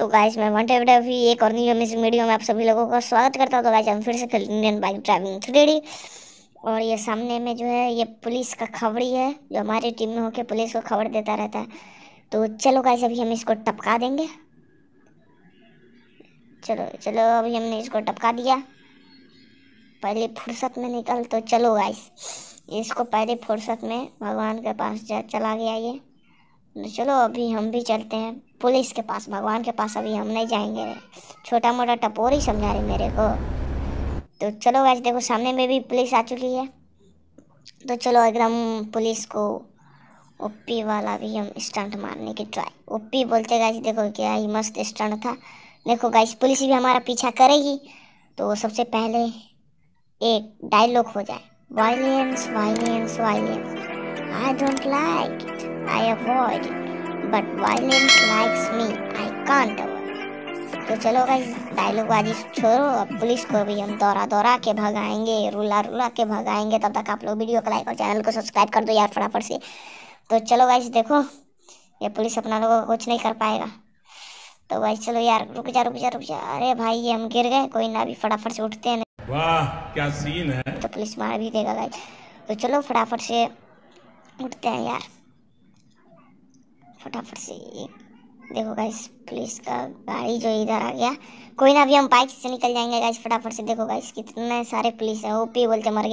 तो गाइस मैं one table अभी एक और न्यू अमेजिंग वीडियो में आप सभी लोगों का स्वागत करता हूँ तो गाइस हम फिर से खेल इंडियन बाइक ड्राइविंग थ्री और ये सामने में जो है ये पुलिस का खबड़ी है जो हमारी टीम में होके पुलिस को खबर देता रहता है तो चलो गाइस अभी हम इसको टपका देंगे चलो चलो अभी हमने इसको टपका दिया पहले फुर्सत में निकल तो चलो गाइस इसको पहले फुर्सत में भगवान के पास चला गया ये तो चलो अभी हम भी चलते हैं पुलिस के पास भगवान के पास अभी हम नहीं जाएंगे छोटा मोटा टपोर ही समझा रहे मेरे को तो चलो वैसे देखो सामने में भी पुलिस आ चुकी है तो चलो एकदम पुलिस को ओपी वाला भी हम स्टंट मारने की ट्राई ओपी बोलते गैस देखो क्या ही मस्त स्टंट था देखो गाइस पुलिस भी हमारा पीछा करेगी तो सबसे पहले एक डायलॉग हो जाए violence violence violence I don't like it I avoid it but violence likes me I can't तो चलो भाई डायलॉग बाजी छोड़ो अब पुलिस को भी हम दौरा दौरा के भगाएंगे रुला रुला के भगाएंगे तब तक आप लोग वीडियो को लाइक और चैनल को सब्सक्राइब कर दो यार फटाफट से तो चलो गाइस देखो ये पुलिस अपना लोगों को कुछ नहीं कर पाएगा तो भाई चलो यार रुक जा रुक जा रुक जा अरे भाई ये हम गिर गए कोई ना अभी फटाफट से उठते हैं वाह क्या सीन है तो पुलिस मार भी देगा गाइस तो चलो फटाफट से उठते हैं यार फटाफट से ये देखो गाइस पुलिस का गाड़ी जो इधर आ गया कोई ना अभी हम बाइक से निकल जाएंगे गाइस फटाफट से देखो गाइस कितने सारे पुलिस है ओपी बोलते मर गए